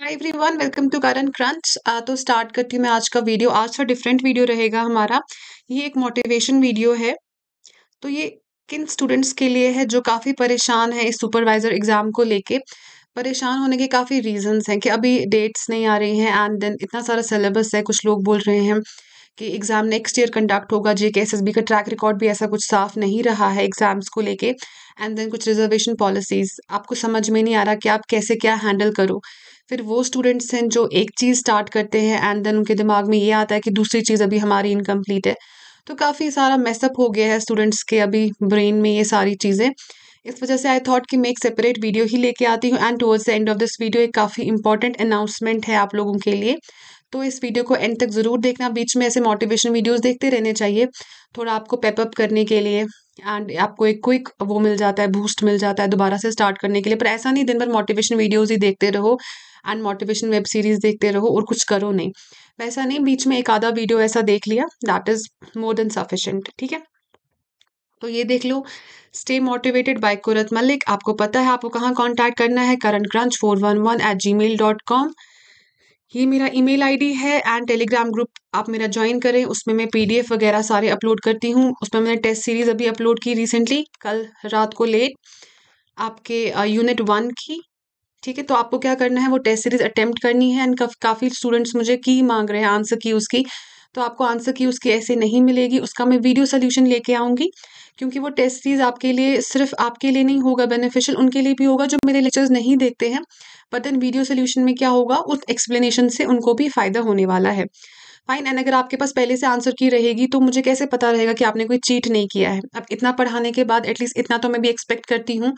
Hi everyone welcome to Karan crunch तो start करती हूँ मैं आज का वीडियो आज का डिफरेंट वीडियो रहेगा हमारा ये एक मोटिवेशन वीडियो है तो ये किन स्टूडेंट्स के लिए है जो काफ़ी परेशान है इस सुपरवाइजर एग्ज़ाम को लेके परेशान होने के काफ़ी रीजंस हैं कि अभी डेट्स नहीं आ रही हैं एंड देन इतना सारा सिलेबस है कुछ लोग बोल रहे हैं कि एग्ज़ाम नेक्स्ट ईयर कंडक्ट होगा जे के एस का ट्रैक रिकॉर्ड भी ऐसा कुछ साफ नहीं रहा है एग्ज़ाम्स को लेके एंड देन कुछ रिजर्वेशन पॉलिसीज़ आपको समझ में नहीं आ रहा कि आप कैसे क्या हैंडल करो फिर वो स्टूडेंट्स हैं जो एक चीज़ स्टार्ट करते हैं एंड देन उनके दिमाग में ये आता है कि दूसरी चीज़ अभी हमारी इनकम्प्लीट है तो काफ़ी सारा मेसअप हो गया है स्टूडेंट्स के अभी ब्रेन में ये सारी चीज़ें इस वजह से आई थॉट कि मैं एक सेपरेट वीडियो ही लेके आती हूँ and towards the end of this video एक काफ़ी इंपॉर्टेंट अनाउंसमेंट है आप लोगों के लिए तो इस वीडियो को एंड तक ज़रूर देखना बीच में ऐसे मोटिवेशन वीडियोस देखते रहने चाहिए थोड़ा आपको पेपअप करने के लिए एंड आपको एक क्विक वो मिल जाता है बूस्ट मिल जाता है दोबारा से स्टार्ट करने के लिए पर ऐसा नहीं दिन भर मोटिवेशन वीडियोज़ ही देखते रहो एंड मोटिवेशन वेब सीरीज़ देखते रहो और कुछ करो नहीं वैसा नहीं बीच में एक आधा वीडियो ऐसा देख लिया that is more than sufficient ठीक है तो ये देख लो stay motivated by Qurat Malik आपको पता है आपको कहाँ कॉन्टैक्ट करना है Karan crunch four one one eight Gmail dot com ये मेरा ईमेल आईडी है एंड टेलीग्राम ग्रुप आप मेरा ज्वाइन करें उसमें मैं पीडीएफ वगैरह सारे अपलोड करती हूँ उसमें मैंने टेस्ट सीरीज़ अभी अपलोड की रिसेंटली कल रात को लेट आपके यूनिट uh, वन की ठीक है तो आपको क्या करना है वो टेस्ट सीरीज अटेम्प्ट करनी है एंड काफ़ी स्टूडेंट्स मुझे की मांग रहे हैं आंसर की उसकी तो आपको आंसर की उसकी ऐसे नहीं मिलेगी उसका मैं वीडियो सोल्यूशन लेके आऊँगी क्योंकि वो टेस्ट सीरीज आपके लिए सिर्फ आपके लिए नहीं होगा बेनिफिशियल उनके लिए भी होगा जो मेरे लेक्चर्स नहीं देखते हैं बट देन वीडियो सोल्यूशन में क्या होगा उस एक्सप्लेनेशन से उनको भी फ़ायदा होने वाला है फ़ाइन एंड अगर आपके पास पहले से आंसर की रहेगी तो मुझे कैसे पता रहेगा कि आपने कोई चीट नहीं किया है अब इतना पढ़ाने के बाद एटलीस्ट इतना तो मैं भी एक्सपेक्ट करती हूँ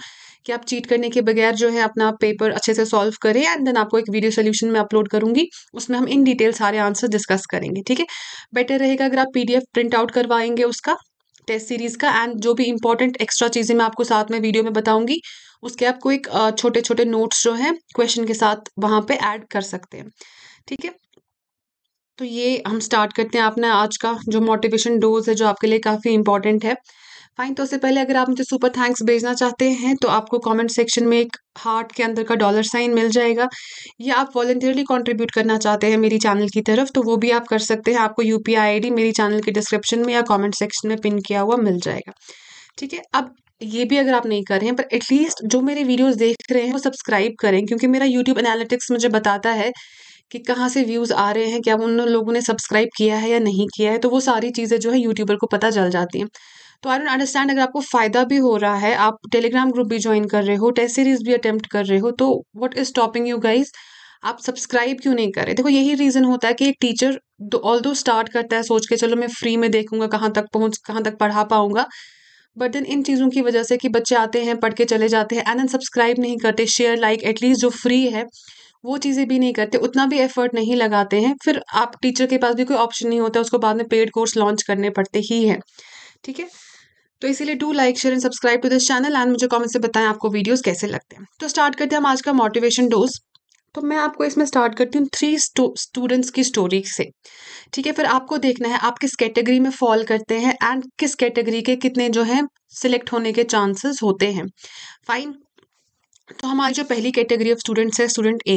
कि आप चीट करने के बगैर जो है अपना पेपर अच्छे से सॉल्व करें एंड देन आपको एक वीडियो सोल्यूशन में अपलोड करूँगी उसमें हम इन डिटेल सारे आंसर डिस्कस करेंगे ठीक है बेटर रहेगा अगर आप पी प्रिंट आउट करवाएंगे उसका टेस्ट सीरीज़ का एंड जो भी इंपॉर्टेंट एक्स्ट्रा चीज़ें मैं आपको साथ में वीडियो में बताऊंगी उसके आप एक छोटे छोटे नोट्स जो हैं क्वेश्चन के साथ वहाँ पे ऐड कर सकते हैं ठीक है तो ये हम स्टार्ट करते हैं अपना आज का जो मोटिवेशन डोज है जो आपके लिए काफ़ी इंपॉर्टेंट है फाइन तो उससे पहले अगर आप मुझे सुपर थैंक्स भेजना चाहते हैं तो आपको कमेंट सेक्शन में एक हार्ट के अंदर का डॉलर साइन मिल जाएगा या आप वॉलेंटियरली कंट्रीब्यूट करना चाहते हैं मेरी चैनल की तरफ तो वो भी आप कर सकते हैं आपको यू पी मेरी चैनल के डिस्क्रिप्शन में या कॉमेंट सेक्शन में पिन किया हुआ मिल जाएगा ठीक है अब ये भी अगर आप नहीं कर रहे हैं पर एटलीस्ट जो मेरे वीडियोस देख रहे हैं वो सब्सक्राइब करें क्योंकि मेरा यूट्यूब एनालिटिक्स मुझे बताता है कि कहाँ से व्यूज़ आ रहे हैं क्या उन लोगों ने सब्सक्राइब किया है या नहीं किया है तो वो सारी चीज़ें जो है यूट्यूबर को पता चल जाती हैं तो आई डोंट अंडरस्टैंड अगर आपको फ़ायदा भी हो रहा है आप टेलीग्राम ग्रुप भी ज्वाइन कर रहे हो टेस्ट सीरीज़ भी अटैम्प्ट कर रहे हो तो what is stopping you guys आप सब्सक्राइब क्यों नहीं कर रहे देखो यही रीज़न होता है कि एक टीचर ऑल दो स्टार्ट करता है सोच के चलो मैं फ्री में देखूंगा कहाँ तक पहुँच कहाँ तक पढ़ा पाऊंगा बट देन इन चीज़ों की वजह से कि बच्चे आते हैं पढ़ के चले जाते हैं एंड सब्सक्राइब नहीं करते शेयर लाइक एटलीस्ट जो फ्री है वो चीज़ें भी नहीं करते उतना भी एफर्ट नहीं लगाते हैं फिर आप टीचर के पास भी कोई ऑप्शन नहीं होता उसको बाद में पेड कोर्स लॉन्च करने पड़ते ही हैं ठीक है तो इसीलिए do like share and subscribe to this channel and मुझे कमेंट से बताएं आपको वीडियोस कैसे लगते हैं तो स्टार्ट करते हैं हम आज का मोटिवेशन डोज तो मैं आपको इसमें स्टार्ट करती हूँ थ्री स्टूडेंट्स की स्टोरी से ठीक है फिर आपको देखना है आप किस कैटेगरी में फॉल करते हैं एंड किस कैटेगरी के कितने जो हैं सिलेक्ट होने के चांसेस होते हैं फाइन तो हमारी जो पहली कैटेगरी ऑफ स्टूडेंट्स है स्टूडेंट ए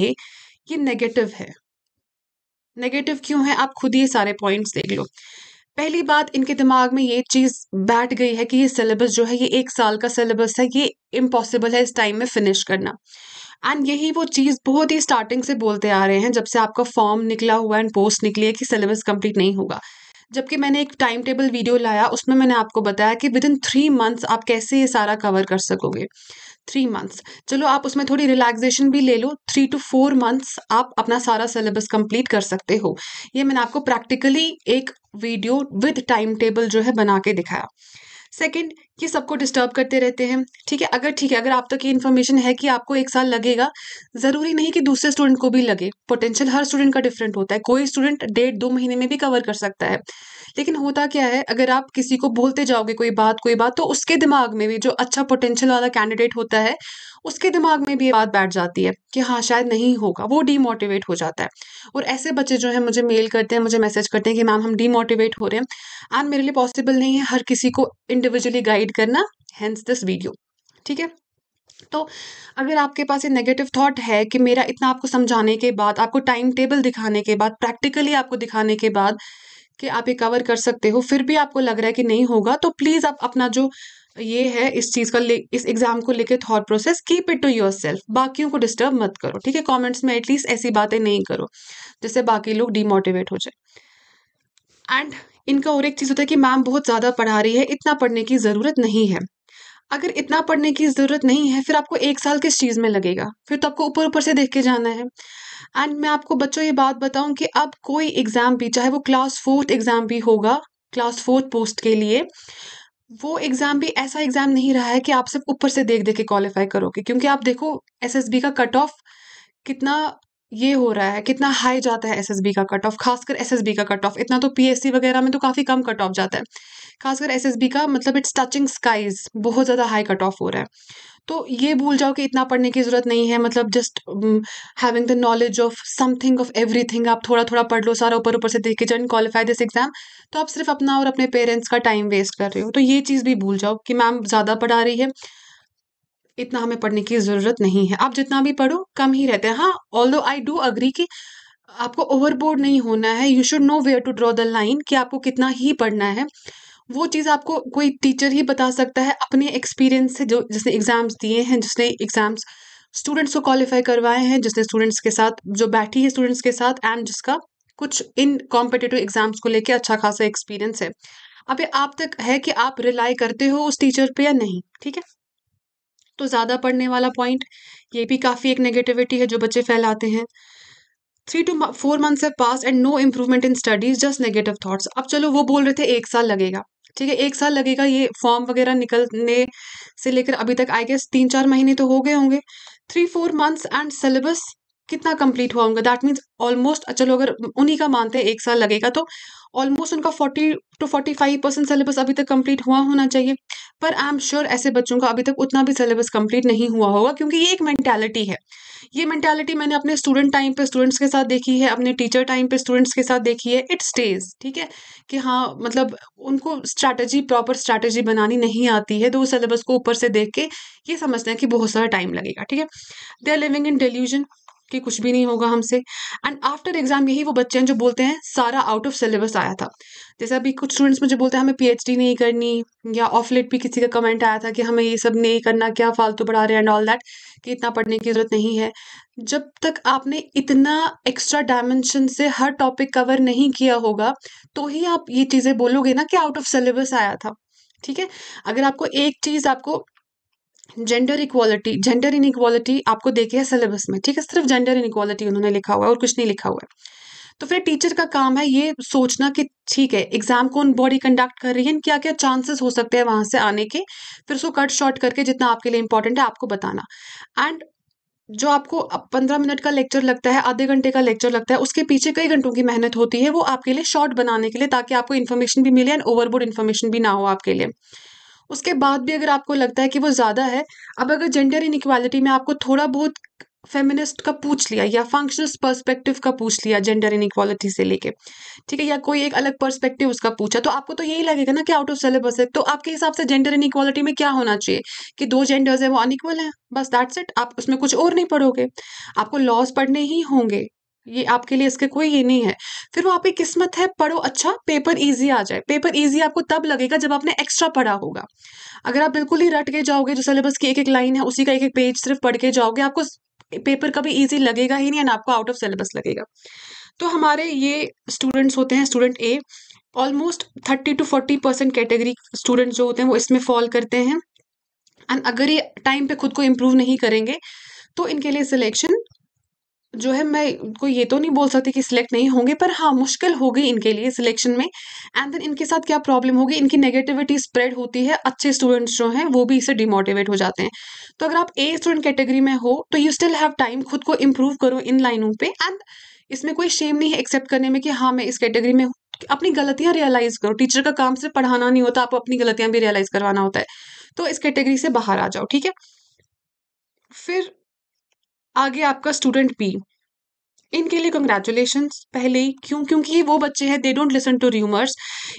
ये नेगेटिव है नेगेटिव क्यों है आप खुद ही सारे पॉइंट्स देख लो पहली बात इनके दिमाग में ये चीज़ बैठ गई है कि ये सिलेबस जो है ये एक साल का सिलेबस है ये इम्पॉसिबल है इस टाइम में फिनिश करना एंड यही वो चीज़ बहुत ही स्टार्टिंग से बोलते आ रहे हैं जब से आपका फॉर्म निकला हुआ एंड पोस्ट निकली है कि सिलेबस कंप्लीट नहीं होगा जबकि मैंने एक टाइम टेबल वीडियो लाया उसमें मैंने आपको बताया कि विद इन थ्री मंथ्स आप कैसे ये सारा कवर कर सकोगे थ्री मंथ्स चलो आप उसमें थोड़ी रिलैक्सेशन भी ले लो थ्री टू फोर मंथ्स आप अपना सारा सिलेबस कंप्लीट कर सकते हो ये मैंने आपको प्रैक्टिकली एक वीडियो विद टाइम टेबल जो है बना के दिखाया सेकेंड ये सबको डिस्टर्ब करते रहते हैं ठीक है अगर ठीक है अगर आप तक ये इन्फॉर्मेशन है कि आपको एक साल लगेगा ज़रूरी नहीं कि दूसरे स्टूडेंट को भी लगे पोटेंशियल हर स्टूडेंट का डिफरेंट होता है कोई स्टूडेंट डेढ़ दो महीने में भी कवर कर सकता है लेकिन होता क्या है अगर आप किसी को बोलते जाओगे कोई बात कोई बात तो उसके दिमाग में भी जो अच्छा पोटेंशियल वाला कैंडिडेट होता है उसके दिमाग में भी ये बात बैठ जाती है कि हाँ शायद नहीं होगा वो डीमोटिवेट हो जाता है और ऐसे बच्चे जो है मुझे मेल करते हैं मुझे मैसेज करते हैं कि मैम हम डीमोटिवेट हो रहे हैं एंड मेरे लिए पॉसिबल नहीं है हर किसी को इंडिविजुअली गाइड करना हैंस दिस वीडियो ठीक है तो अगर आपके पास ये नेगेटिव थॉट है कि मेरा इतना आपको समझाने के बाद आपको टाइम टेबल दिखाने के बाद प्रैक्टिकली आपको दिखाने के बाद कि आप कवर कर सकते हो फिर भी आपको लग रहा है कि नहीं होगा तो प्लीज़ आप अपना जो ये है इस चीज़ का ले इस एग्ज़ाम को लेके thought process keep it to yourself बाकियों को डिस्टर्ब मत करो ठीक है कॉमेंट्स में एटलीस्ट ऐसी बातें नहीं करो जिससे बाकी लोग डिमोटिवेट हो जाए एंड इनका और एक चीज़ होता है कि मैम बहुत ज़्यादा पढ़ा रही है इतना पढ़ने की ज़रूरत नहीं है अगर इतना पढ़ने की ज़रूरत नहीं है फिर आपको एक साल किस चीज़ में लगेगा फिर तो आपको ऊपर ऊपर से देख के जाना है एंड मैं आपको बच्चों ये बात बताऊं कि अब कोई एग्ज़ाम भी चाहे वो क्लास फोर्थ एग्ज़ाम भी होगा क्लास फोर्थ पोस्ट के लिए वो एग्ज़ाम भी ऐसा एग्ज़ाम नहीं रहा है कि आप सिर्फ ऊपर से देख देख के क्वालिफाई करोगे क्योंकि आप देखो एस का कट ऑफ कितना ये हो रहा है कितना हाई जाता है एसएसबी का कट ऑफ खासकर एसएसबी का कट ऑफ इतना तो पीएससी वगैरह में तो काफ़ी कम कट ऑफ जाता है खासकर एसएसबी का मतलब इट्स टचिंग स्काइज बहुत ज़्यादा हाई कट ऑफ हो रहा है तो ये भूल जाओ कि इतना पढ़ने की ज़रूरत नहीं है मतलब just having the knowledge of something of everything आप थोड़ा थोड़ा पढ़ लो सारा ऊपर ऊपर से देख के जन क्वालिफाई दिस एग्जाम तो आप सिर्फ अपना और अपने पेरेंट्स का टाइम वेस्ट कर रहे हो तो ये चीज़ भी भूल जाओ कि मैम ज़्यादा पढ़ा रही है इतना हमें पढ़ने की ज़रूरत नहीं है आप जितना भी पढ़ो कम ही रहते हैं हाँ ऑल दो आई डू अग्री कि आपको ओवरबोर्ड नहीं होना है you should know where to draw the line कि आपको कितना ही पढ़ना है वो चीज़ आपको कोई टीचर ही बता सकता है अपने एक्सपीरियंस से जो जिसने एग्ज़ाम्स दिए हैं जिसने एग्ज़ाम्स स्टूडेंट्स को क्वालिफाई करवाए हैं जिसने स्टूडेंट्स के साथ जो बैठी है स्टूडेंट्स के साथ एंड जिसका कुछ इन कॉम्पिटेटिव एग्ज़ाम्स को लेके अच्छा खासा एक्सपीरियंस है अब ये आप तक है कि आप रिलाई करते हो उस टीचर पे या नहीं ठीक है तो ज़्यादा पढ़ने वाला पॉइंट ये भी काफ़ी एक नेगेटिविटी है जो बच्चे फैलाते हैं थ्री टू फोर मंथ्स है pass and no improvement in studies just negative thoughts अब चलो वो बोल रहे थे एक साल लगेगा ठीक है एक साल लगेगा ये फॉर्म वगैरह निकलने से लेकर अभी तक आई गेस तीन चार महीने तो हो गए होंगे three four months and syllabus कितना कंप्लीट हुआ उनका दैट मीन्स ऑलमोस्ट चलो अगर उन्हीं का मानते हैं एक साल लगेगा तो ऑलमोस्ट उनका forty to forty five percent syllabus अभी तक कंप्लीट हुआ होना चाहिए पर आई एम श्योर ऐसे बच्चों का अभी तक उतना भी सिलेबस कंप्लीट नहीं हुआ होगा क्योंकि ये एक मैंटेलिटी है ये मैंटेलिटी मैंने अपने स्टूडेंट टाइम पे स्टूडेंट्स के साथ देखी है अपने टीचर टाइम पे स्टूडेंट्स के साथ देखी है इट स्टेज ठीक है कि हाँ मतलब उनको स्ट्रैटेजी प्रॉपर स्ट्रैटेजी बनानी नहीं आती है तो वो सिलेबस को ऊपर से देख के ये समझते हैं कि बहुत सारा टाइम लगेगा ठीक है they are living in delusion कि कुछ भी नहीं होगा हमसे एंड आफ्टर एग्जाम यही वो बच्चे हैं जो बोलते हैं सारा आउट ऑफ सिलेबस आया था जैसे अभी कुछ स्टूडेंट्स मुझे बोलते हैं हमें पीएचडी नहीं करनी या ऑफ लेट भी किसी का कमेंट आया था कि हमें ये सब नहीं करना क्या फालतू पढ़ा रहे एंड ऑल दैट कि इतना पढ़ने की जरूरत नहीं है जब तक आपने इतना एक्स्ट्रा डायमेंशन से हर टॉपिक कवर नहीं किया होगा तो ही आप ये चीज़ें बोलोगे ना कि आउट ऑफ सिलेबस आया था ठीक है अगर आपको एक चीज़ आपको gender equality gender inequality आपको देखे है सिलेबस में ठीक है सिर्फ जेंडर इन इक्वालिटी उन्होंने लिखा हुआ है और कुछ नहीं लिखा हुआ है तो फिर टीचर का काम है ये सोचना कि ठीक है एग्जाम कौन बॉडी कंडक्ट कर रही है क्या क्या चांसेस हो सकते हैं वहां से आने के फिर उसको कट शॉर्ट करके जितना आपके लिए इंपॉर्टेंट है आपको बताना एंड जो आपको पंद्रह मिनट का लेक्चर लगता है आधे घंटे का लेक्चर लगता है उसके पीछे कई घंटों की मेहनत होती है वो आपके लिए शॉर्ट बनाने के लिए ताकि आपको इन्फॉर्मेशन भी मिले एंड ओवरबोर्ड इन्फॉर्मेशन भी ना हो आपके लिए उसके बाद भी अगर आपको लगता है कि वो ज़्यादा है अब अगर जेंडर इनक्वालिटी में आपको थोड़ा बहुत फेमिनिस्ट का पूछ लिया या फंक्शनल पर्सपेक्टिव का पूछ लिया जेंडर इनक्वालिटी से लेके ठीक है या कोई एक अलग पर्सपेक्टिव उसका पूछा तो आपको तो यही लगेगा ना कि आउट ऑफ सिलेबस है तो आपके हिसाब से जेंडर इनक्वालिटी में क्या होना चाहिए कि दो जेंडर्स है वो अनइक्वल हैं बस दैट्स इट आप उसमें कुछ और नहीं पढ़ोगे आपको लॉस पढ़ने ही होंगे ये आपके लिए इसके कोई ये नहीं है फिर वहां पे किस्मत है पढ़ो अच्छा पेपर इजी आ जाए पेपर इजी आपको तब लगेगा जब आपने एक्स्ट्रा पढ़ा होगा अगर आप बिल्कुल ही रट के जाओगे जो सिलेबस की एक एक लाइन है उसी का एक एक पेज सिर्फ पढ़ के जाओगे आपको पेपर कभी इजी लगेगा ही नहीं एंड आपको आउट ऑफ सिलेबस लगेगा तो हमारे ये स्टूडेंट्स होते हैं student A almost thirty to forty percent category students जो होते हैं वो इसमें फॉल करते हैं एंड अगर ये टाइम पे खुद को इम्प्रूव नहीं करेंगे तो इनके लिए सिलेक्शन जो है मैं उनको ये तो नहीं बोल सकती कि सिलेक्ट नहीं होंगे पर हाँ मुश्किल होगी इनके लिए सिलेक्शन में एंड देन इनके साथ क्या प्रॉब्लम होगी इनकी नेगेटिविटी स्प्रेड होती है अच्छे स्टूडेंट्स जो हैं वो भी इसे डिमोटिवेट हो जाते हैं तो अगर आप ए स्टूडेंट कैटेगरी में हो तो यू स्टिल हैव टाइम खुद को इम्प्रूव करो इन लाइनों पर एंड इसमें कोई शेम नहीं है एक्सेप्ट करने में कि हाँ मैं इस कैटेगरी में हूँ अपनी गलतियाँ रियलाइज़ करो टीचर का काम सिर्फ पढ़ाना नहीं होता आपको अपनी गलतियाँ भी रियलाइज़ करवाना होता है तो इस कैटेगरी से बाहर आ जाओ ठीक है फिर आगे आपका स्टूडेंट बी इनके लिए कंग्रेचुलेशन पहले ही क्यों क्योंकि ये वो बच्चे हैं they don't listen to rumours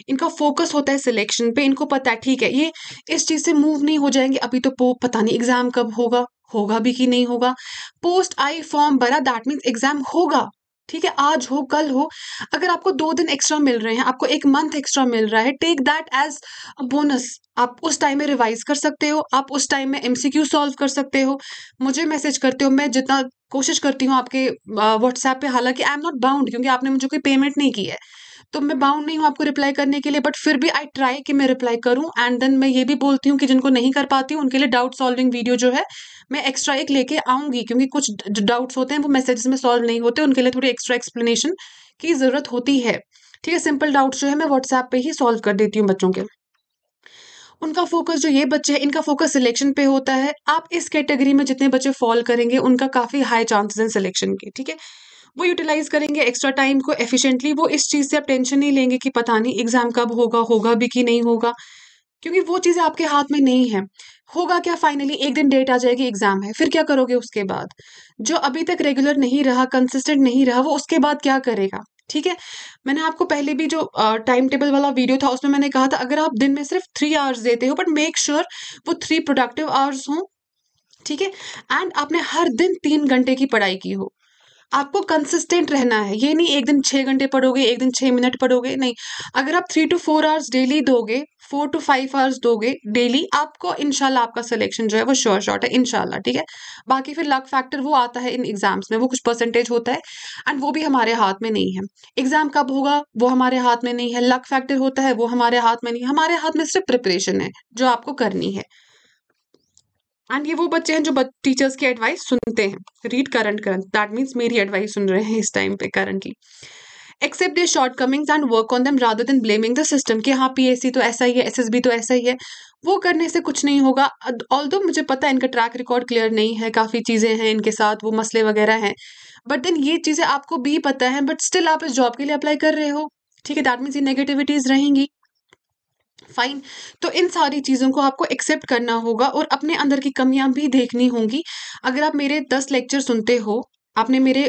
इनका फोकस होता है सिलेक्शन पे इनको पता है ठीक है ये इस चीज़ से मूव नहीं हो जाएंगे अभी तो पता नहीं एग्जाम कब होगा होगा भी कि नहीं होगा पोस्ट आई फॉर्म भरा दैट मीन्स एग्जाम होगा ठीक है आज हो कल हो अगर आपको दो दिन एक्स्ट्रा मिल रहे हैं आपको एक मंथ एक्स्ट्रा मिल रहा है टेक दैट एज बोनस आप उस टाइम में रिवाइज कर सकते हो आप उस टाइम में एमसीक्यू सॉल्व कर सकते हो मुझे मैसेज करते हो मैं जितना कोशिश करती हूँ आपके व्हाट्सएप पे हालांकि आई एम नॉट बाउंड क्योंकि आपने मुझे कोई पेमेंट नहीं की है तो मैं बाउंड नहीं हूँ आपको रिप्लाई करने के लिए बट फिर भी आई ट्राई कि मैं रिप्लाई करूँ एंड देन मैं ये भी बोलती हूँ कि जिनको नहीं कर पाती हूँ उनके लिए डाउट सॉल्विंग वीडियो जो है मैं एक्स्ट्रा एक लेके आऊँगी क्योंकि कुछ डाउट्स होते हैं वो मैसेजेस में सॉल्व नहीं होते उनके लिए थोड़ी एक्स्ट्रा एक्सप्लेनेशन की ज़रूरत होती है ठीक है सिंपल डाउट्स जो है मैं व्हाट्सएप पर ही सॉल्व कर देती हूँ बच्चों के उनका फोकस जो ये बच्चे हैं इनका फोकस सिलेक्शन पे होता है आप इस कैटेगरी में जितने बच्चे फॉल करेंगे उनका काफ़ी हाई चांसेस हैं सिलेक्शन के ठीक है वो यूटिलाइज करेंगे एक्स्ट्रा टाइम को एफिशिएंटली वो इस चीज़ से आप टेंशन नहीं लेंगे कि पता नहीं एग्जाम कब होगा होगा भी कि नहीं होगा क्योंकि वो चीज़ें आपके हाथ में नहीं है होगा क्या फाइनली एक दिन डेट आ जाएगी एग्जाम है फिर क्या करोगे उसके बाद जो अभी तक रेगुलर नहीं रहा कंसिस्टेंट नहीं रहा वो उसके बाद क्या करेगा ठीक है मैंने आपको पहले भी जो टाइम टेबल वाला वीडियो था उसमें मैंने कहा था अगर आप दिन में सिर्फ थ्री आवर्स देते हो बट मेक श्योर वो थ्री प्रोडक्टिव आवर्स हों ठीक है एंड आपने हर दिन तीन घंटे की पढ़ाई की हो आपको कंसिस्टेंट रहना है ये नहीं एक दिन छः घंटे पढ़ोगे एक दिन छः मिनट पढ़ोगे नहीं अगर आप three to four hours daily दोगे फोर टू फाइव आवर्स दोगे डेली आपको इनशाला आपका सिलेक्शन जो है वो श्योर शॉर्ट है इनशाला ठीक है बाकी फिर लक फैक्टर वो आता है इन एग्जाम्स में वो कुछ परसेंटेज होता है एंड वो भी हमारे हाथ में नहीं है एग्जाम कब होगा वो हमारे हाथ में नहीं है लक फैक्टर होता है वो हमारे हाथ में नहीं हमारे हाथ में सिर्फ प्रिपरेशन है जो आपको करनी है एंड ये वो बच्चे हैं जो टीचर्स की एडवाइस सुनते हैं read current current that means मेरी एडवाइस सुन रहे हैं इस टाइम पे currently accept their shortcomings and work on them rather than blaming the system कि हाँ पी एस सी तो ऐसा ही है एस एस बी तो ऐसा ही है वो करने से कुछ नहीं होगा ऑल दो मुझे पता है इनका ट्रैक रिकॉर्ड क्लियर नहीं है काफ़ी चीज़ें हैं इनके साथ वो मसले वगैरह हैं बट देन ये चीज़ें आपको भी पता है बट स्टिल आप इस जॉब के लिए अप्लाई कर रहे हो ठीक है दैट मीन्स ये नेगेटिविटीज़ रहेंगी फाइन तो इन सारी चीज़ों को आपको एक्सेप्ट करना होगा और अपने अंदर की कमियाँ भी देखनी होंगी अगर आप मेरे दस लेक्चर सुनते हो आपने मेरे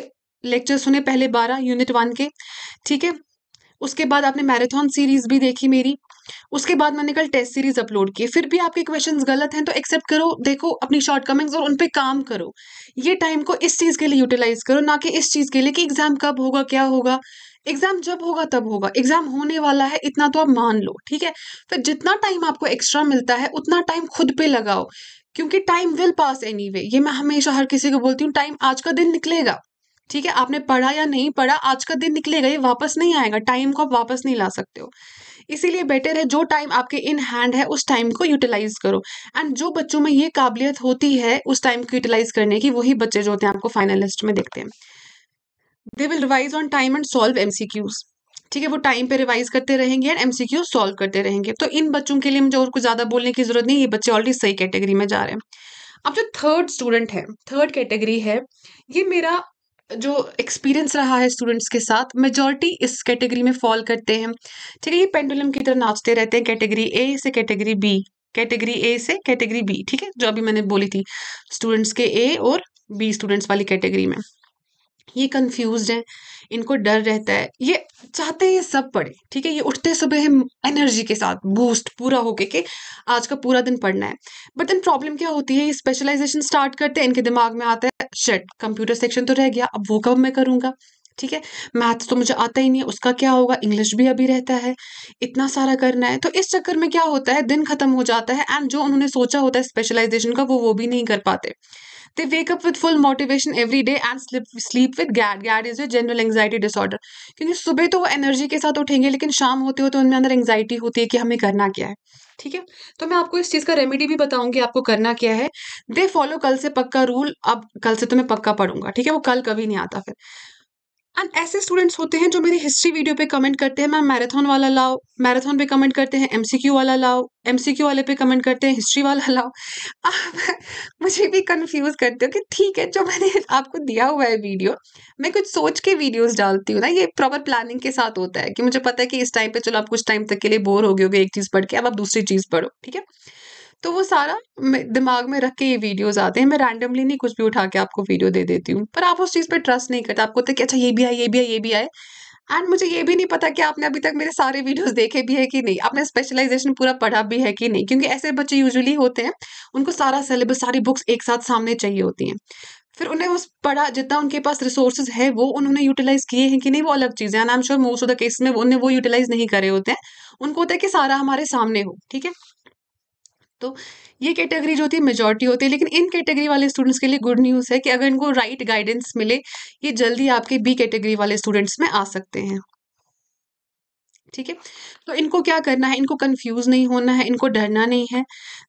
लेक्चर सुने पहले बारह यूनिट वन के ठीक है उसके बाद आपने मैराथन सीरीज़ भी देखी मेरी उसके बाद मैंने कल टेस्ट सीरीज़ अपलोड की फिर भी आपके क्वेश्चंस गलत हैं तो एक्सेप्ट करो देखो अपनी शॉर्टकमिंग्स और उन पर काम करो ये टाइम को इस चीज़ के लिए यूटिलाइज़ करो ना कि इस चीज़ के लिए कि एग्ज़ाम कब होगा क्या होगा एग्जाम जब होगा तब होगा एग्जाम होने वाला है इतना तो आप मान लो ठीक है फिर जितना टाइम आपको एक्स्ट्रा मिलता है उतना टाइम खुद पे लगाओ क्योंकि time will pass any anyway. ये मैं हमेशा हर किसी को बोलती हूँ टाइम आज का दिन निकलेगा ठीक है आपने पढ़ा या नहीं पढ़ा आज का दिन निकलेगा ये वापस नहीं आएगा टाइम को आप वापस नहीं ला सकते हो इसीलिए बेटर है जो टाइम आपके इन हैंड है उस टाइम को यूटिलाइज करो एंड जो बच्चों में ये काबिलियत होती है उस टाइम को यूटिलाइज करने की वही बच्चे जो होते हैं आपको फाइनलिस्ट में देखते हैं they will revise on time and solve MCQs ठीक है वो टाइम पे रिवाइज करते रहेंगे एंड एमसीक्यू सॉल्व करते रहेंगे तो इन बच्चों के लिए मुझे और कुछ ज़्यादा बोलने की ज़रूरत नहीं ये बच्चे ऑलरेडी सही कैटेगरी में जा रहे हैं अब जो थर्ड स्टूडेंट है थर्ड कैटेगरी है ये मेरा जो एक्सपीरियंस रहा है स्टूडेंट्स के साथ मेजॉरिटी इस कैटेगरी में फॉल करते हैं ठीक है ये पेंडुलम की तरह नाचते रहते हैं कैटेगरी ए से कैटेगरी बी कैटेगरी ए से कैटेगरी बी ठीक है जो अभी मैंने बोली थी स्टूडेंट्स के ए और बी स्टूडेंट्स वाली कैटेगरी में ये कन्फ्यूज हैं इनको डर रहता है ये चाहते हैं सब पढ़े ठीक है ये उठते सुबह एनर्जी के साथ बूस्ट पूरा होके कि आज का पूरा दिन पढ़ना है बट देन प्रॉब्लम क्या होती है ये स्पेशलाइजेशन स्टार्ट करते हैं इनके दिमाग में आता है शेट कंप्यूटर सेक्शन तो रह गया अब वो कब मैं करूँगा ठीक है मैथ्स तो मुझे आता ही नहीं है उसका क्या होगा इंग्लिश भी अभी रहता है इतना सारा करना है तो इस चक्कर में क्या होता है दिन खत्म हो जाता है एंड जो उन्होंने सोचा होता है स्पेशलाइजेशन का वो वो भी नहीं कर पाते they wake up with full motivation every day and and sleep sleep with GAD. Is your general anxiety disorder क्योंकि सुबह तो वो एनर्जी के साथ उठेंगे लेकिन शाम होते हो तो उनमें अंदर एंगजाइटी होती है कि हमें करना क्या है ठीक है तो मैं आपको इस चीज़ का रेमेडी भी बताऊंगी आपको करना क्या है दे फॉलो कल से पक्का रूल अब कल से तो मैं पक्का पढ़ूंगा ठीक है वो कल कभी नहीं आता फिर एंड ऐसे स्टूडेंट्स होते हैं जो मेरी हिस्ट्री वीडियो पे कमेंट करते हैं मैम मैराथन वाला लाओ मैराथन पे कमेंट करते हैं एमसीक्यू वाला लाओ एमसीक्यू वाले पे कमेंट करते हैं हिस्ट्री वाला लाओ आप मुझे भी कंफ्यूज करते हो कि ठीक है जो मैंने आपको दिया हुआ है वीडियो मैं कुछ सोच के वीडियोज़ डालती हूँ ना ये प्रॉपर प्लानिंग के साथ होता है कि मुझे पता है कि इस टाइम पे चलो आप कुछ टाइम तक के लिए बोर हो गए एक चीज़ पढ़ के अब आप दूसरी चीज़ पढ़ो ठीक है तो वो सारा दिमाग में रख के ये वीडियोज़ आते हैं मैं रैंडमली नहीं कुछ भी उठा के आपको वीडियो दे देती हूँ पर आप उस चीज़ पर ट्रस्ट नहीं करते आपको होता कि अच्छा ये भी आए ये भी आए ये भी आए एंड मुझे ये भी नहीं पता कि आपने अभी तक मेरे सारे वीडियोस देखे भी है कि नहीं आपने स्पेशलाइजेशन पूरा पढ़ा भी है कि नहीं क्योंकि ऐसे बच्चे यूजुअली होते हैं उनको सारा सिलेबस सारी बुक्स एक साथ सामने चाहिए होती हैं फिर उन्हें उस पढ़ा जितना उनके पास रिसोर्सेज है वो उन्होंने यूटिलाइज किए हैं कि नहीं वो अलग चीज़ें and I am sure most of the case में उन्हें वो यूटिलाइज नहीं करे होते हैं उनको होता है कि सारा हमारे सामने हो ठीक है तो ये कैटेगरी जो होती है मेजॉरिटी होती है लेकिन इन कैटेगरी वाले स्टूडेंट्स के लिए गुड न्यूज़ है कि अगर इनको राइट right गाइडेंस मिले ये जल्दी आपके बी कैटेगरी वाले स्टूडेंट्स में आ सकते हैं ठीक है तो इनको क्या करना है इनको कंफ्यूज नहीं होना है इनको डरना नहीं है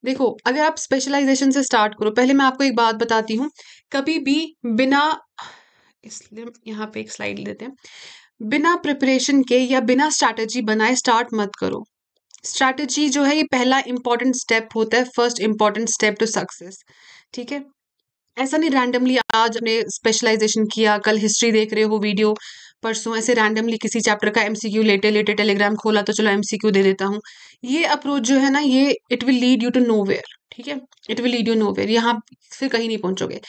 देखो अगर आप स्पेशलाइजेशन से स्टार्ट करो पहले मैं आपको एक बात बताती हूँ कभी भी बिना इसलिए यहाँ पे एक स्लाइड लेते हैं बिना प्रिपरेशन के या बिना स्ट्रैटेजी बनाए स्टार्ट मत करो स्ट्रैटेजी जो है ये पहला इंपॉर्टेंट स्टेप होता है first important step to success ठीक है ऐसा नहीं रैंडमली आज हमने स्पेशलाइजेशन किया कल हिस्ट्री देख रहे हो वीडियो परसों ऐसे रैंडमली किसी चैप्टर का एमसीक्यू लेटे लेटे टेलीग्राम खोला तो चलो एमसीक्यू दे देता हूँ ये अप्रोच जो है ना ये it will lead you to nowhere ठीक है it will lead you nowhere यहाँ फिर कहीं नहीं पहुंचोगे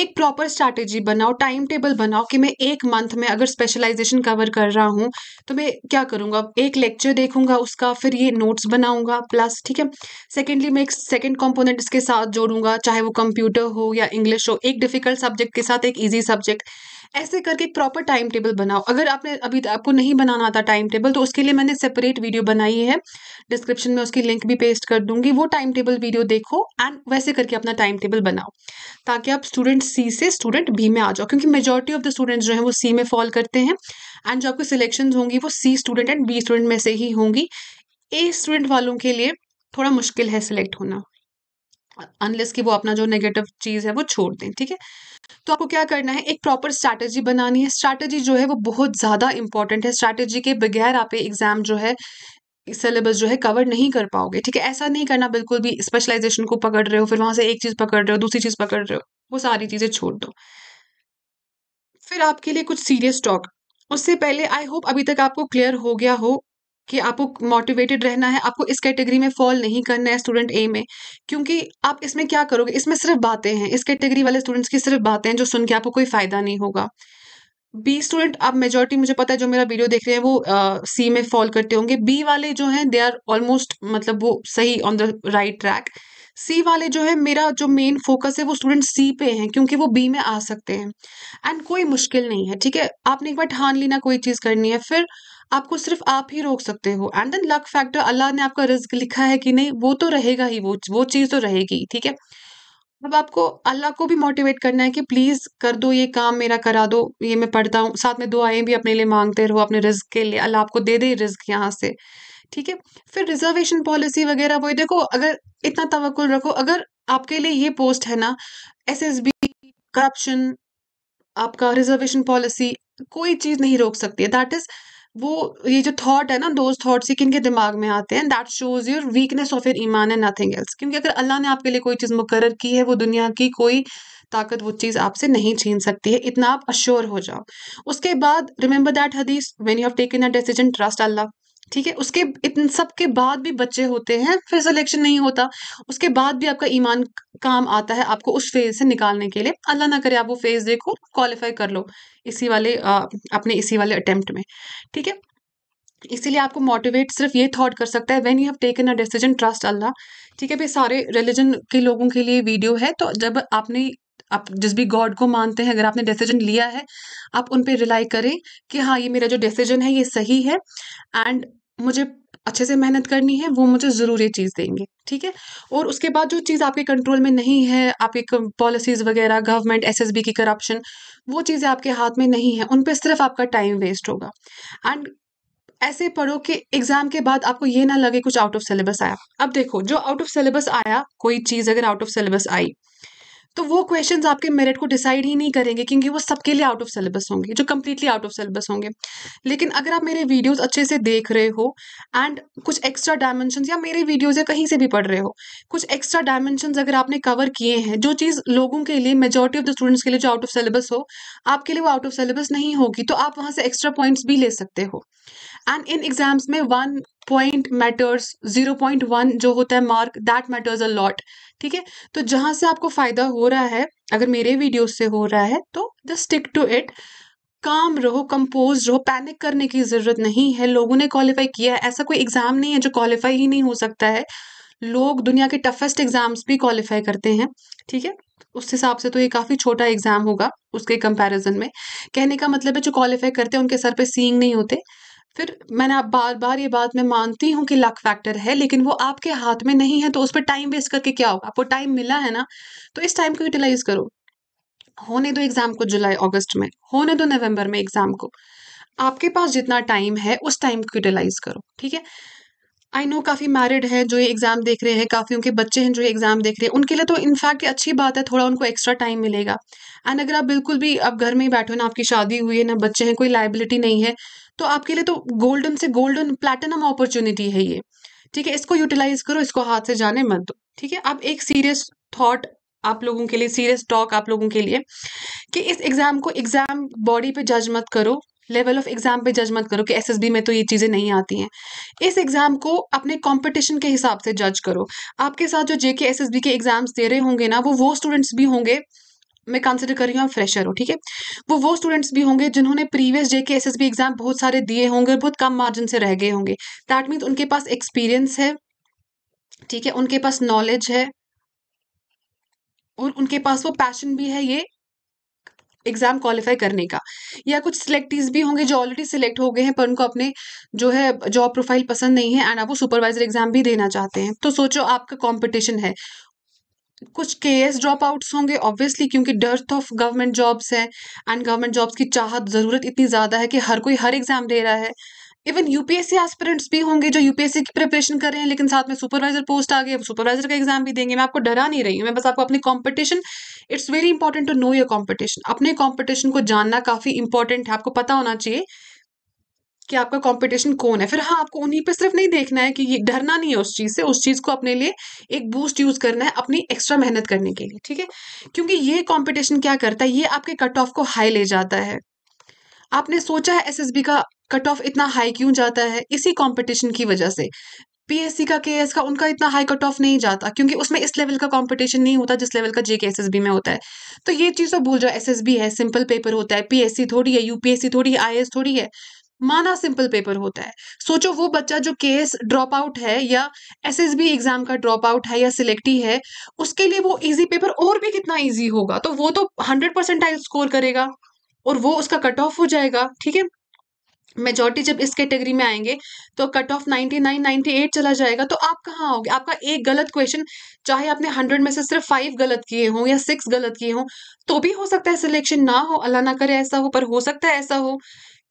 एक प्रॉपर स्ट्रैटेजी बनाओ टाइम टेबल बनाओ कि मैं एक मंथ में अगर स्पेशलाइजेशन कवर कर रहा हूँ तो मैं क्या करूँगा एक लेक्चर देखूंगा उसका फिर ये नोट्स बनाऊंगा प्लस ठीक है सेकेंडली मैं एक सेकेंड कॉम्पोनेंट इसके साथ जोड़ूंगा चाहे वो कंप्यूटर हो या इंग्लिश हो एक डिफिकल्ट सब्जेक्ट के साथ एक ईजी सब्जेक्ट ऐसे करके एक प्रॉपर टाइम टेबल बनाओ अगर आपने अभी आपको नहीं बनाना आता टाइम टेबल तो उसके लिए मैंने सेपरेट वीडियो बनाई है डिस्क्रिप्शन में उसकी लिंक भी पेस्ट कर दूंगी वो टाइम टेबल वीडियो देखो एंड वैसे करके अपना टाइम टेबल बनाओ ताकि आप स्टूडेंट सी से स्टूडेंट बी में आ जाओ क्योंकि मेजोरिटी ऑफ द स्टूडेंट्स जो है वो सी में फॉल करते हैं एंड जो आपकी सिलेक्शन होंगी वो C student and B student में से ही होंगी ए स्टूडेंट वालों के लिए थोड़ा मुश्किल है सिलेक्ट होना अनलेस कि वो अपना जो नेगेटिव चीज़ है वो छोड़ दें ठीक है तो आपको क्या करना है एक प्रॉपर स्ट्रैटेजी बनानी है स्ट्रैटेजी जो है वो बहुत ज़्यादा इंपॉर्टेंट है स्ट्रैटेजी के बगैर आप एग्ज़ाम जो है सिलेबस जो है कवर नहीं कर पाओगे ठीक है ऐसा नहीं करना बिल्कुल भी स्पेशलाइजेशन को पकड़ रहे हो फिर वहां से एक चीज़ पकड़ रहे हो दूसरी चीज़ पकड़ रहे हो वो सारी चीज़ें छोड़ दो फिर आपके लिए कुछ सीरियस टॉक उससे पहले आई होप अभी तक आपको क्लियर हो गया हो कि आपको मोटिवेटेड रहना है आपको इस कैटेगरी में फॉल नहीं करना है स्टूडेंट ए में क्योंकि आप इसमें क्या करोगे इसमें सिर्फ बातें हैं इस कैटेगरी वाले स्टूडेंट्स की सिर्फ बातें हैं जो सुन के आपको कोई फ़ायदा नहीं होगा बी स्टूडेंट आप मेजोरिटी मुझे पता है जो मेरा वीडियो देख रहे हैं वो सी uh, में फॉल करते होंगे बी वाले जो हैं दे आर ऑलमोस्ट मतलब वो सही on the right track C वाले जो है मेरा जो मेन फोकस है वो स्टूडेंट सी पे हैं क्योंकि वो बी में आ सकते हैं एंड कोई मुश्किल नहीं है ठीक है आपने एक बार ठान लेना कोई चीज़ करनी है फिर आपको सिर्फ आप ही रोक सकते हो and then luck factor Allah ने आपका रिस्क लिखा है कि नहीं वो तो रहेगा ही वो वो चीज़ तो रहेगी ठीक है अब आपको अल्लाह को भी मोटिवेट करना है कि प्लीज़ कर दो ये काम मेरा करा दो ये मैं पढ़ता हूँ साथ में दुआएं भी अपने लिए मांगते रहो अपने रिस्क के लिए अल्लाह आपको दे दे रिस्क यहाँ से ठीक है फिर रिजर्वेशन पॉलिसी वगैरह वो देखो अगर इतना तवक्ल रखो अगर आपके लिए ये पोस्ट है ना एस एस बी करप्शन आपका रिजर्वेशन पॉलिसी कोई चीज़ नहीं रोक सकती है दैट इज़ वो ये जो थॉट है ना दोज थॉट्स ही किन के दिमाग में आते हैं that shows your weakness of your ईमान एंड नथिंग एल्स क्योंकि अगर अल्लाह ने आपके लिए कोई चीज़ मुकर की है वो दुनिया की कोई ताकत वो चीज़ आपसे नहीं छीन सकती है इतना आप अश्योर हो जाओ उसके बाद रिमेंबर दैट हदीस when you have taken a decision trust Allah ठीक है उसके इतन सब के बाद भी बच्चे होते हैं फिर सिलेक्शन नहीं होता उसके बाद भी आपका ईमान काम आता है आपको उस फेज से निकालने के लिए अल्लाह ना करे आप वो फेज देखो क्वालिफाई कर लो इसी वाले आ, अपने इसी वाले अटेम्प्ट में ठीक है इसीलिए आपको मोटिवेट सिर्फ ये थॉट कर सकता है when you have taken a decision trust Allah ठीक है भाई सारे रिलीजन के लोगों के लिए वीडियो है तो जब आपने आप जिस भी गॉड को मानते हैं अगर आपने डिसीजन लिया है आप उन पर रिलाई करें कि हाँ ये मेरा जो डिसीजन है ये सही है एंड मुझे अच्छे से मेहनत करनी है वो मुझे ज़रूरी चीज़ देंगे ठीक है और उसके बाद जो चीज़ आपके कंट्रोल में नहीं है आपकी पॉलिसीज़ वगैरह गवर्नमेंट एसएसबी की करप्शन वो चीज़ें आपके हाथ में नहीं है उन पर सिर्फ आपका टाइम वेस्ट होगा एंड ऐसे पढ़ो कि एग्जाम के बाद आपको ये ना लगे कुछ आउट ऑफ सिलेबस आया अब देखो जो आउट ऑफ सिलेबस आया कोई चीज़ अगर आउट ऑफ सिलेबस आई तो वो क्वेश्चन आपके मेरिट को डिसाइड ही नहीं करेंगे क्योंकि वो सबके लिए आउट ऑफ सिलेबस होंगे जो कम्प्लीटली आउट ऑफ सिलेबस होंगे लेकिन अगर आप मेरे वीडियोज अच्छे से देख रहे हो एंड कुछ एक्स्ट्रा डायमेंशन या मेरे वीडियोज या कहीं से भी पढ़ रहे हो कुछ एक्स्ट्रा डायमेंशन अगर आपने कवर किए हैं जो चीज़ लोगों के लिए मेजोरिटी ऑफ द स्टूडेंट्स के लिए जो आउट ऑफ सिलेबस हो आपके लिए वो आउट ऑफ सिलेबस नहीं होगी तो आप वहाँ से एक्स्ट्रा पॉइंट्स भी ले सकते हो एंड इन एग्जाम्स में one point matters zero point one जो होता है mark that matters a lot ठीक है तो जहां से आपको फायदा हो रहा है अगर मेरे वीडियो से हो रहा है तो जस्ट स्टिक टू इट काम रहो कंपोज रहो पैनिक करने की जरूरत नहीं है लोगों ने क्वालिफाई किया है ऐसा कोई एग्जाम नहीं है जो क्वालिफाई ही नहीं हो सकता है लोग दुनिया के टफेस्ट एग्जाम्स भी क्वालिफाई करते हैं ठीक है उस हिसाब से तो ये काफ़ी छोटा एग्जाम होगा उसके कंपैरिजन में कहने का मतलब है जो क्वालिफाई करते हैं उनके सर पे सींग नहीं होते फिर मैंने आप बार बार ये बात मैं मानती हूँ कि लक फैक्टर है लेकिन वो आपके हाथ में नहीं है तो उस पर टाइम वेस्ट करके क्या होगा आपको टाइम मिला है ना तो इस टाइम को यूटिलाइज करो होने दो एग्जाम को जुलाई अगस्त में होने दो नवंबर में एग्जाम को आपके पास जितना टाइम है उस टाइम को यूटिलाइज करो ठीक है आई नो काफ़ी मैरिड है जो ये एग्ज़ाम देख रहे हैं काफ़ी उनके बच्चे हैं जो ये एग्ज़ाम देख रहे हैं उनके लिए तो इनफैक्ट अच्छी बात है थोड़ा उनको एक्स्ट्रा टाइम मिलेगा एंड अगर आप बिल्कुल भी आप घर में ही बैठे हो ना आपकी शादी हुई है ना बच्चे हैं कोई लाइबिलिटी नहीं है तो आपके लिए तो गोल्डन से गोल्डन प्लैटिनम अपॉर्चुनिटी है ये ठीक है इसको यूटिलाइज करो इसको हाथ से जाने मत दो ठीक है अब एक सीरियस थॉट आप लोगों के लिए सीरियस टॉक आप लोगों के लिए कि इस एग्जाम को एग्जाम बॉडी पे जज मत करो लेवल ऑफ एग्जाम पे जज मत करो कि एसएसबी में तो ये चीज़ें नहीं आती हैं इस एग्जाम को अपने कंपटीशन के हिसाब से जज करो आपके साथ जो जेके एसएसबी के एग्जाम्स दे रहे होंगे ना वो वो स्टूडेंट्स भी होंगे मैं कंसिडर कर रही हूँ फ्रेशर हो ठीक है वो वो स्टूडेंट्स भी होंगे जिन्होंने प्रीवियस डे के एसएसबी एग्जाम बहुत सारे दिए होंगे बहुत कम मार्जिन से रह गए होंगे दैट मीन्स उनके पास एक्सपीरियंस है ठीक है उनके पास नॉलेज है और उनके पास वो पैशन भी है ये एग्जाम क्वालिफाई करने का या कुछ सिलेक्टीज भी होंगे जो ऑलरेडी सिलेक्ट हो गए हैं पर उनको अपने जो है जॉब प्रोफाइल पसंद नहीं है एंड आप वो सुपरवाइजर एग्जाम भी देना चाहते हैं तो सोचो आपका कंपटीशन है कुछ के एस ड्रॉप आउट्स होंगे ऑब्वियसली क्योंकि डर्थ ऑफ गवर्नमेंट जॉब्स है एंड गवर्नमेंट जॉब्स की चाहत ज़रूरत इतनी ज़्यादा है कि हर कोई हर एग्ज़ाम दे रहा है इवन यूपीएससी एस्पिरेंट्स भी होंगे जो यूपीएससी की प्रिपरेशन कर रहे हैं लेकिन साथ में सुपरवाइजर पोस्ट आ गए सुपरवाइजर का एग्जाम भी देंगे मैं आपको डरा नहीं रही हूँ मैं बस आपको अपनी competition it's very important to know your competition अपने कॉम्पिटिशन को जानना काफ़ी इंपॉर्टेंट है आपको पता होना चाहिए कि आपका कंपटीशन कौन है फिर हाँ आपको उन्हीं पे सिर्फ नहीं देखना है कि ये डरना नहीं है उस चीज़ से उस चीज़ को अपने लिए एक बूस्ट यूज़ करना है अपनी एक्स्ट्रा मेहनत करने के लिए ठीक है क्योंकि ये कॉम्पिटिशन क्या करता है ये आपके कट ऑफ को हाई ले जाता है आपने सोचा है एस का कट ऑफ इतना हाई क्यों जाता है इसी कॉम्पिटिशन की वजह से पीएससी का केएस का उनका इतना हाई कट ऑफ नहीं जाता क्योंकि उसमें इस लेवल का कंपटीशन नहीं होता जिस लेवल का जेके एस में होता है तो ये चीज़ तो भूल जाओ एस है सिंपल पेपर होता है पीएससी थोड़ी है यूपीएससी थोड़ी है आई थोड़ी है माना सिंपल पेपर होता है सोचो वो बच्चा जो केस ड्रॉप आउट है या एस एस बी एग्जाम का ड्रॉप आउट है या सिलेक्टी है उसके लिए वो इजी पेपर और भी कितना इजी होगा तो वो तो हंड्रेड परसेंटाइल स्कोर करेगा और वो उसका कट ऑफ हो जाएगा ठीक है मेजोरिटी जब इस कैटेगरी में आएंगे तो cut off ninety nine ninety eight चला जाएगा तो आप कहाँ आओगे आपका एक गलत क्वेश्चन चाहे आपने हंड्रेड में से सिर्फ फाइव गलत किए हों या सिक्स गलत किए हों तो भी हो सकता है सिलेक्शन ना हो अल्लाह ना करे ऐसा हो पर हो सकता है ऐसा हो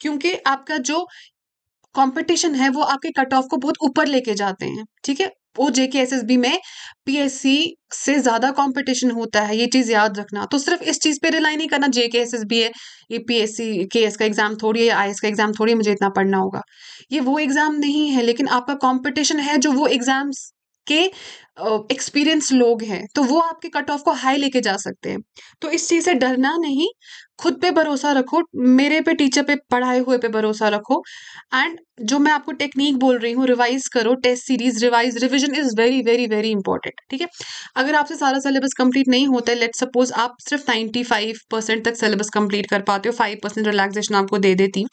क्योंकि आपका जो कंपटीशन है वो आपके कट ऑफ को बहुत ऊपर लेके जाते हैं ठीक है वो जेके एस एस बी में पीएससी से ज्यादा कंपटीशन होता है ये चीज याद रखना तो सिर्फ इस चीज पे रिलाई नहीं करना जेके एस एस बी है ये पीएससी के एस का एग्जाम थोड़ी है आई एस का एग्जाम थोड़ी मुझे इतना पढ़ना होगा ये वो एग्जाम नहीं है लेकिन आपका कंपटीशन है जो वो एग्जाम्स के एक्सपीरियंस लोग हैं तो वो आपके कट ऑफ को हाई लेके जा सकते हैं तो इस चीज़ से डरना नहीं खुद पे भरोसा रखो मेरे पे टीचर पे पढ़ाए हुए पे भरोसा रखो एंड जो मैं आपको टेक्निक बोल रही हूँ रिवाइज करो test series revise revision is very very very important ठीक है अगर आपसे सारा सिलेबस कंप्लीट नहीं होता है लेट सपोज आप सिर्फ नाइन्टी फाइव परसेंट तक सिलेबस कंप्लीट कर पाते हो फाइव परसेंट रिलैक्सेशन आपको दे देती हूँ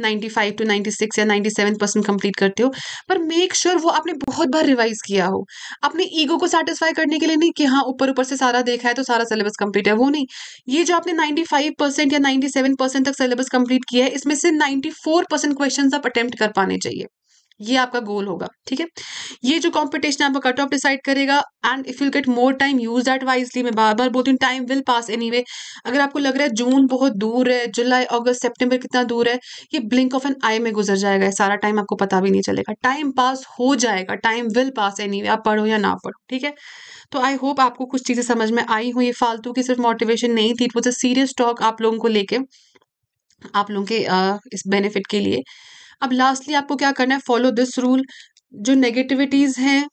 ninety five to ninety six या नाइन्टी सेवन परसेंट कंप्लीट करते हो पर मेक श्योर sure वो आपने बहुत बार रिवाइज किया हो अपने ईगो को सेटिस्फाई करने के लिए नहीं कि हाँ ऊपर ऊपर से सारा देखा है तो सारा सिलेबस कंप्लीट है वो नहीं ये जो आपने नाइन्टी फाइव परसेंट या नाइन्टी सेवन परसेंट तक सिलेबस कंप्लीट किया है इसमें से नाइन्टी फोर परसेंट क्वेश्चन आप अटैम्प्ट कर पाने चाहिए ये आपका गोल होगा ठीक है ये जो कॉम्पिटिशन आपका कट ऑफ डिसाइड करेगा and if you get more time use that wisely मैं बार बार बोलती हूँ time will pass any anyway. अगर आपको लग रहा है जून बहुत दूर है जुलाई अगस्त सेप्टेम्बर कितना दूर है ये ब्लिंक ऑफ एन आई में गुजर जाएगा सारा टाइम आपको पता भी नहीं चलेगा टाइम पास हो जाएगा time will pass anyway आप पढ़ो या ना पढ़ो ठीक है तो आई होप आपको कुछ चीज़ें समझ में आई हूँ ये फालतू की सिर्फ मोटिवेशन नहीं थी वो सीरियस टॉक आप लोगों को लेके आप लोगों के इस बेनिफिट के लिए अब लास्टली आपको क्या करना है फॉलो दिस रूल जो नेगेटिविटीज़ हैं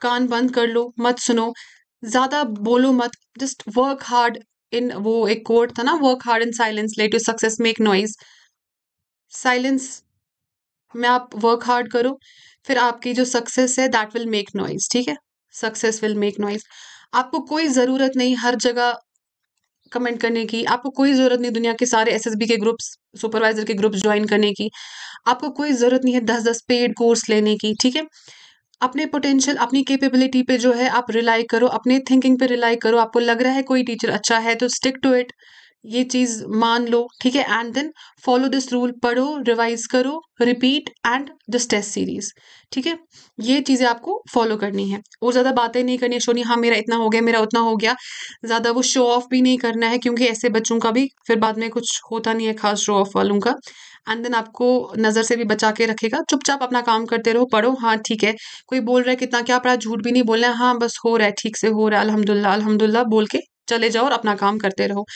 कान बंद कर लो मत सुनो ज़्यादा बोलो मत जस्ट वर्क हार्ड इन वो एक कोर्ट था ना work hard in silence let you success make noise silence में आप वर्क हार्ड करो फिर आपकी जो सक्सेस है दैट विल मेक नॉइज ठीक है सक्सेस विल मेक नॉइज आपको कोई ज़रूरत नहीं हर जगह कमेंट करने की आपको कोई ज़रूरत नहीं दुनिया के सारे एस के ग्रुप्स सुपरवाइजर के ग्रुप ज्वाइन करने की आपको कोई ज़रूरत नहीं है दस दस पेड कोर्स लेने की ठीक है अपने पोटेंशियल अपनी कैपेबिलिटी पे जो है आप रिलाई करो अपने थिंकिंग पे रिलाई करो आपको लग रहा है कोई टीचर अच्छा है तो स्टिक टू इट ये चीज मान लो ठीक है and then follow this rule पढ़ो रिवाइज करो repeat and this test series ठीक है ये चीज़ें आपको फॉलो करनी है और ज़्यादा बातें नहीं करनी है शो नहीं हाँ मेरा इतना हो गया मेरा उतना हो गया ज़्यादा वो शो ऑफ भी नहीं करना है क्योंकि ऐसे बच्चों का भी फिर बाद में कुछ होता नहीं है खास शो ऑफ वालों का एंड देन आपको नज़र से भी बचा के रखेगा चुपचाप अपना काम करते रहो पढ़ो हाँ ठीक है कोई बोल रहा है कितना क्या पढ़ा झूठ भी नहीं बोलना है हाँ बस हो रहा है ठीक से हो रहा है अलहमदिल्ला अलहमदुल्ला बोल के चले जाओ और अपना काम करते रहो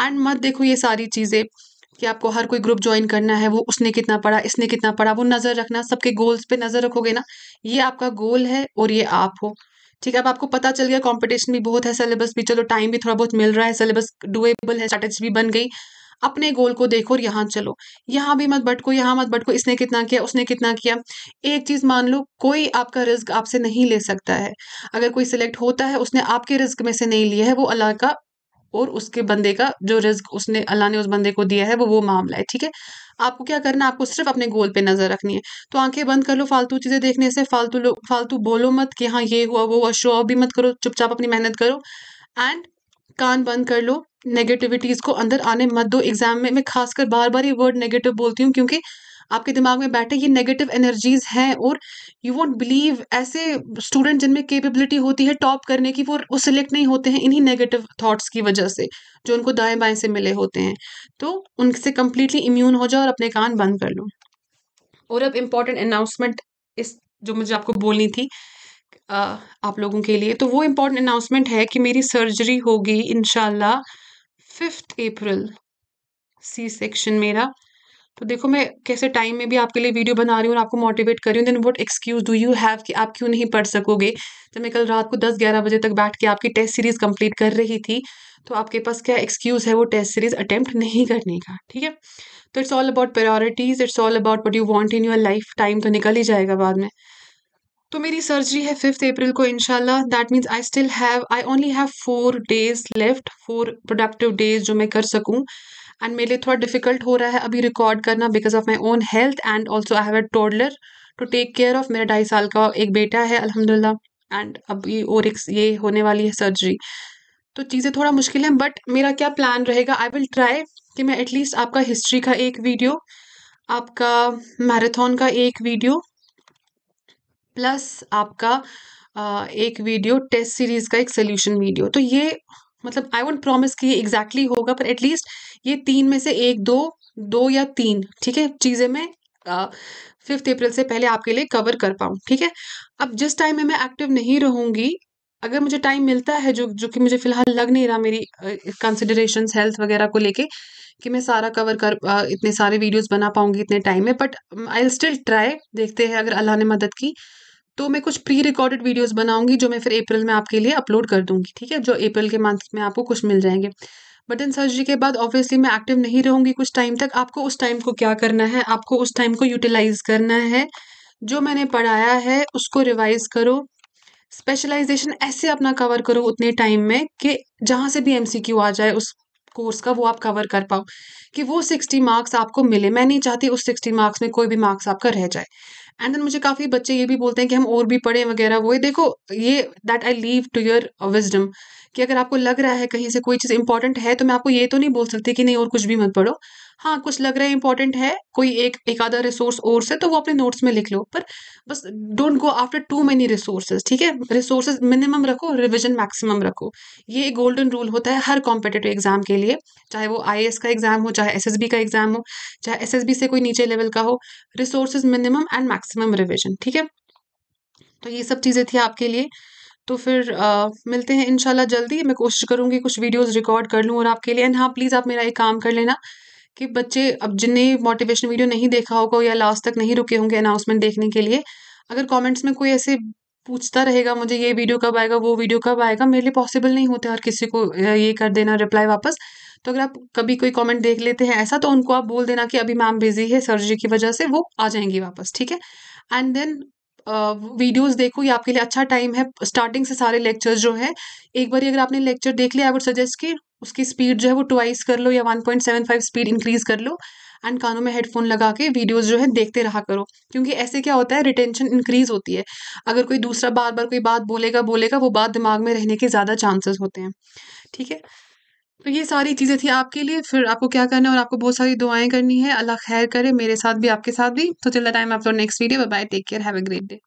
एंड मत देखो ये सारी चीज़ें कि आपको हर कोई ग्रुप ज्वाइन करना है वो उसने कितना पढ़ा इसने कितना पढ़ा वो नज़र रखना सबके गोल्स पे नज़र रखोगे ना ये आपका गोल है और ये आप हो ठीक है अब आपको पता चल गया कंपटीशन भी बहुत है सिलेबस भी चलो टाइम भी थोड़ा बहुत मिल रहा है सिलेबस डुएबल है स्ट्रेटेजी भी बन गई अपने गोल को देखो और यहाँ चलो यहाँ भी मत बटको यहाँ मत बटको इसने कितना किया उसने कितना किया एक चीज़ मान लो कोई आपका रिस्क आपसे नहीं ले सकता है अगर कोई सिलेक्ट होता है उसने आपके रिस्क में से नहीं लिया है वो अल्लाह का और उसके बंदे का जो रिस्क उसने अल्लाह ने उस बंदे को दिया है वो वो मामला है ठीक है आपको क्या करना है आपको सिर्फ अपने गोल पे नजर रखनी है तो आंखें बंद कर लो फालतू चीजें देखने से फालतू फालतू बोलो मत कि हाँ ये हुआ वो हुआ शो ऑफ भी मत करो चुपचाप अपनी मेहनत करो एंड कान बंद कर लो नेगेटिविटीज़ को अंदर आने मत दो एग्ज़ाम में मैं खासकर बार बार ये वर्ड नेगेटिव बोलती हूँ क्योंकि आपके दिमाग में बैठे ये नेगेटिव एनर्जीज हैं और यू वोंट बिलीव ऐसे स्टूडेंट जिनमें केपेबिलिटी होती है टॉप करने की वो वो सिलेक्ट नहीं होते हैं इन्हीं नेगेटिव थॉट्स की वजह से जो उनको दाएं बाएं से मिले होते हैं तो उनसे कम्प्लीटली इम्यून हो जाओ और अपने कान बंद कर लो और अब इम्पॉर्टेंट अनाउंसमेंट इस जो मुझे आपको बोलनी थी आप लोगों के लिए तो वो इम्पोर्टेंट अनाउंसमेंट है कि मेरी सर्जरी होगी in fifth April C section मेरा तो देखो मैं कैसे टाइम में भी आपके लिए वीडियो बना रही हूँ और आपको मोटिवेट कर रही हूँ then what excuse do you have कि आप क्यों नहीं पढ़ सकोगे तो मैं कल रात को दस ग्यारह बजे तक बैठ के आपकी टेस्ट सीरीज़ कंप्लीट कर रही थी तो आपके पास क्या एक्सक्यूज़ है वो टेस्ट सीरीज़ अटैम्प्ट नहीं करने का ठीक है तो it's all about priorities it's all about what you want in your life time तो निकल ही जाएगा बाद में तो मेरी सर्जरी है फिफ्थ अप्रैल को इनशाला that means I still have I only have four days left four productive days जो मैं कर सकूँ एंड मेरे लिए थोड़ा डिफिकल्ट हो रहा है अभी रिकॉर्ड करना because of my own health and also I have a toddler to take care of मेरा ढाई साल का एक बेटा है अलहमदिल्ला एंड अभी और एक ये होने वाली है सर्जरी तो चीज़ें थोड़ा मुश्किल हैं बट मेरा क्या प्लान रहेगा आई विल ट्राई कि मैं एटलीस्ट आपका हिस्ट्री का एक वीडियो आपका मैराथन का एक वीडियो प्लस आपका Uh, एक वीडियो टेस्ट सीरीज का एक सोल्यूशन वीडियो तो ये मतलब आई वोट प्रॉमिस कि ये एग्जैक्टली exactly होगा पर एटलीस्ट ये तीन में से एक दो दो या तीन ठीक है चीज़ें मैं फिफ्थ अप्रैल से पहले आपके लिए कवर कर पाऊँ ठीक है अब जिस टाइम में मैं एक्टिव नहीं रहूँगी अगर मुझे टाइम मिलता है जो जो कि मुझे फिलहाल लग नहीं रहा मेरी कंसिडरेशन हेल्थ वगैरह को लेके कि मैं सारा कवर कर uh, इतने सारे वीडियोस बना पाऊंगी इतने टाइम में बट आई स्टिल ट्राई देखते हैं अगर अल्लाह ने मदद की तो मैं कुछ प्री रिकॉर्डेड वीडियोस बनाऊंगी जो मैं फिर अप्रैल में आपके लिए अपलोड कर दूंगी ठीक है जो अप्रैल के मंथ में आपको कुछ मिल जाएंगे बटन सर्जरी के बाद ऑब्वियसली मैं एक्टिव नहीं रहूंगी कुछ टाइम तक आपको उस टाइम को क्या करना है आपको उस टाइम को यूटिलाइज करना है जो मैंने पढ़ाया है उसको रिवाइज करो स्पेशलाइजेशन ऐसे अपना कवर करो उतने टाइम में कि जहाँ से भी एम आ जाए उस कोर्स का वो आप कवर कर पाओ कि वो सिक्सटी मार्क्स आपको मिले मैं नहीं चाहती उस सिक्सटी मार्क्स में कोई भी मार्क्स आपका रह जाए एंड देन मुझे काफ़ी बच्चे ये भी बोलते हैं कि हम और भी पढ़े वगैरह वो देखो ये that I leave to your wisdom कि अगर आपको लग रहा है कहीं से कोई चीज़ इंपॉर्टेंट है तो मैं आपको ये तो नहीं बोल सकती कि नहीं और कुछ भी मत पढ़ो हाँ कुछ लग रहा है इंपॉर्टेंट है कोई एक एक आधा रिसोर्स और से तो वो अपने नोट्स में लिख लो पर बस don't go after too many resources ठीक है रिसोर्सेज मिनिमम रखो रिविजन मैक्सिमम रखो ये एक गोल्डन रूल होता है हर कॉम्पिटेटिव एग्जाम के लिए चाहे वो आई का एग्जाम हो चाहे एस का एग्जाम हो चाहे एस से कोई नीचे लेवल का हो resources minimum and maximum revision ठीक है तो ये सब चीज़ें थी आपके लिए तो फिर आ, मिलते हैं इनशाला जल्दी मैं कोशिश करूँगी कुछ वीडियोस रिकॉर्ड कर लूँ और आपके लिए एंड हाँ प्लीज़ आप मेरा एक काम कर लेना कि बच्चे अब जिनने मोटिवेशन वीडियो नहीं देखा होगा या लास्ट तक नहीं रुके होंगे अनाउंसमेंट देखने के लिए अगर कमेंट्स में कोई ऐसे पूछता रहेगा मुझे ये वीडियो कब आएगा वो वीडियो कब आएगा मेरे लिए पॉसिबल नहीं होता हर किसी को ये कर देना रिप्लाई वापस तो अगर आप कभी कोई कमेंट देख लेते हैं ऐसा तो उनको आप बोल देना कि अभी मैम बिजी है सर्जरी की वजह से वो आ जाएंगी वापस ठीक है एंड देन वीडियोस देखो ये आपके लिए अच्छा टाइम है स्टार्टिंग से सारे लेक्चर्स जो है एक बार अगर आपने लेक्चर देख लिया आई वुड सजेस्ट कि उसकी स्पीड जो है वो ट्वाइस कर लो या one point seven five speed increase कर लो एंड कानों में हेडफोन लगा के वीडियोज़ जो है देखते रहा करो क्योंकि ऐसे क्या होता है रिटेंशन इंक्रीज होती है अगर कोई दूसरा बार बार कोई बात बोलेगा बोलेगा वो बात दिमाग में रहने के ज़्यादा चांसेस होते हैं ठीक है तो ये सारी चीज़ें थी आपके लिए फिर आपको क्या करना है और आपको बहुत सारी दुआएं करनी है अल्लाह खैर करे मेरे साथ भी आपके साथ भी तो चलता टाइम आप next video bye take care have a great day